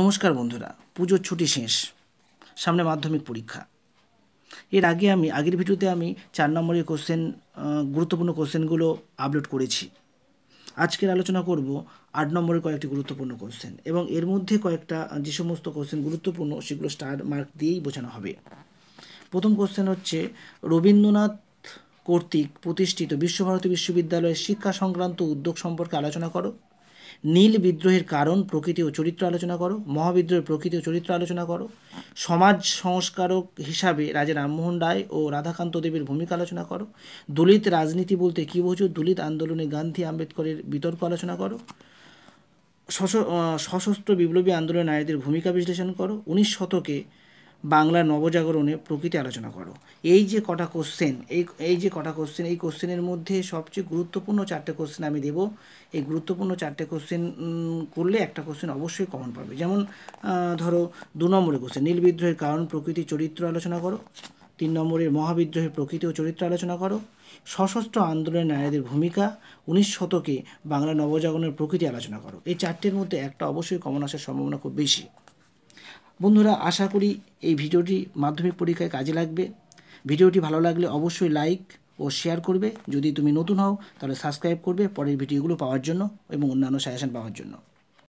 নমস্কার বন্ধুরা পুজোর ছুটি শেষ সামনে মাধ্যমিক পরীক্ষা এর আগে আমি আগের ভিডিওতে আমি চার নম্বরের কোশ্চেন গুরুত্বপূর্ণ কোশ্চেনগুলো আপলোড করেছি আজকের আলোচনা করব আট নম্বরের কয়েকটি গুরুত্বপূর্ণ কোশ্চেন এবং এর মধ্যে কয়েকটা যে সমস্ত কোশ্চেন গুরুত্বপূর্ণ সেগুলো স্টার মার্ক দিয়েই বোঝানো হবে প্রথম কোশ্চেন হচ্ছে রবীন্দ্রনাথ কর্তৃক প্রতিষ্ঠিত বিশ্বভারতী বিশ্ববিদ্যালয়ের শিক্ষা সংক্রান্ত উদ্যোগ সম্পর্কে আলোচনা করো নীল বিদ্রোহের কারণ প্রকৃতি ও চরিত্র আলোচনা করো মহাবিদ্রোহের প্রকৃতি ও চরিত্র আলোচনা করো সমাজ সংস্কারক হিসাবে রাজা রামমোহন রায় ও রাধাকান্ত দেবের ভূমিকা আলোচনা করো দলিত রাজনীতি বলতে কী বোঝো দলিত আন্দোলনে গান্ধী আম্বেদকরের বিতর্ক আলোচনা করো সশস্ত্র বিপ্লবী আন্দোলনে নারীদের ভূমিকা বিশ্লেষণ করো উনিশ শতকে বাংলা নবজাগরণে প্রকৃতি আলোচনা করো এই যে কটা কোশ্চেন এই এই যে কটা কোশ্চেন এই কোশ্চেনের মধ্যে সবচেয়ে গুরুত্বপূর্ণ চারটে কোশ্চেন আমি দেব এই গুরুত্বপূর্ণ চারটে কোশ্চেন করলে একটা কোশ্চেন অবশ্যই কমন পাবে যেমন ধরো দু নম্বরের কোশ্চেন নীল বিদ্রোহের কারণ প্রকৃতি চরিত্র আলোচনা করো তিন নম্বরের মহাবিদ্রোহের প্রকৃতি ও চরিত্র আলোচনা করো সশস্ত্র আন্দোলনে নারীদের ভূমিকা উনিশ শতকে বাংলা নবজাগরণের প্রকৃতি আলোচনা করো এই চারটের মধ্যে একটা অবশ্যই কমন আসার সম্ভাবনা খুব বেশি বন্ধুরা আশা করি এই ভিডিওটি মাধ্যমিক পরীক্ষায় কাজে লাগবে ভিডিওটি ভালো লাগলে অবশ্যই লাইক ও শেয়ার করবে যদি তুমি নতুন হও তাহলে সাবস্ক্রাইব করবে পরের ভিডিওগুলো পাওয়ার জন্য এবং অন্যান্য সাজেশন পাওয়ার জন্য